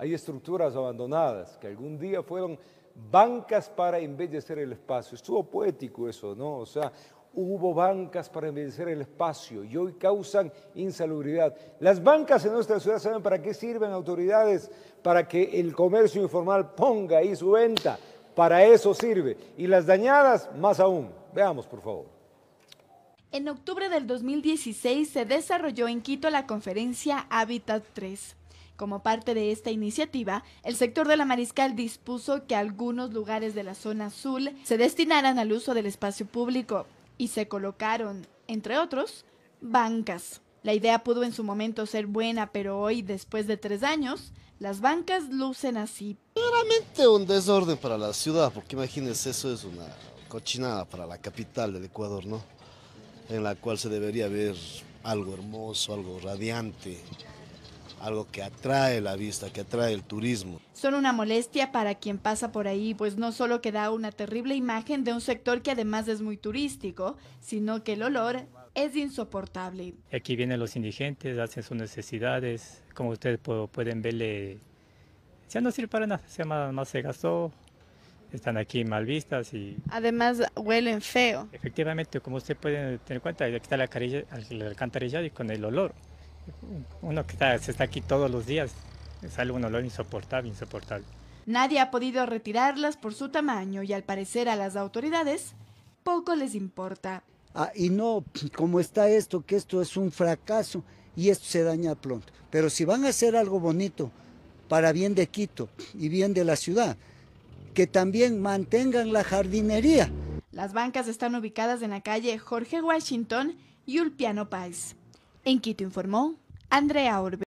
hay estructuras abandonadas que algún día fueron bancas para embellecer el espacio. Estuvo poético eso, ¿no? O sea, hubo bancas para embellecer el espacio y hoy causan insalubridad. Las bancas en nuestra ciudad saben para qué sirven autoridades, para que el comercio informal ponga ahí su venta. Para eso sirve. Y las dañadas, más aún. Veamos, por favor. En octubre del 2016 se desarrolló en Quito la conferencia Hábitat 3, como parte de esta iniciativa, el sector de la Mariscal dispuso que algunos lugares de la zona azul se destinaran al uso del espacio público y se colocaron, entre otros, bancas. La idea pudo en su momento ser buena, pero hoy, después de tres años, las bancas lucen así. Claramente un desorden para la ciudad, porque imagínense, eso es una cochinada para la capital del Ecuador, ¿no? En la cual se debería ver algo hermoso, algo radiante, algo que atrae la vista, que atrae el turismo. Son una molestia para quien pasa por ahí, pues no solo que da una terrible imagen de un sector que además es muy turístico, sino que el olor es insoportable. Aquí vienen los indigentes, hacen sus necesidades, como ustedes pueden verle, ya no sirve para nada, se más, se gastó, están aquí mal vistas y... Además huelen feo. Efectivamente, como ustedes pueden tener cuenta, aquí está la alcantarillado y con el olor uno que está, se está aquí todos los días, sale un olor insoportable, insoportable. Nadie ha podido retirarlas por su tamaño y al parecer a las autoridades poco les importa. Ah, y no, como está esto, que esto es un fracaso y esto se daña pronto. Pero si van a hacer algo bonito para bien de Quito y bien de la ciudad, que también mantengan la jardinería. Las bancas están ubicadas en la calle Jorge Washington y Ulpiano Páez. En Quito informó Andrea Orbe.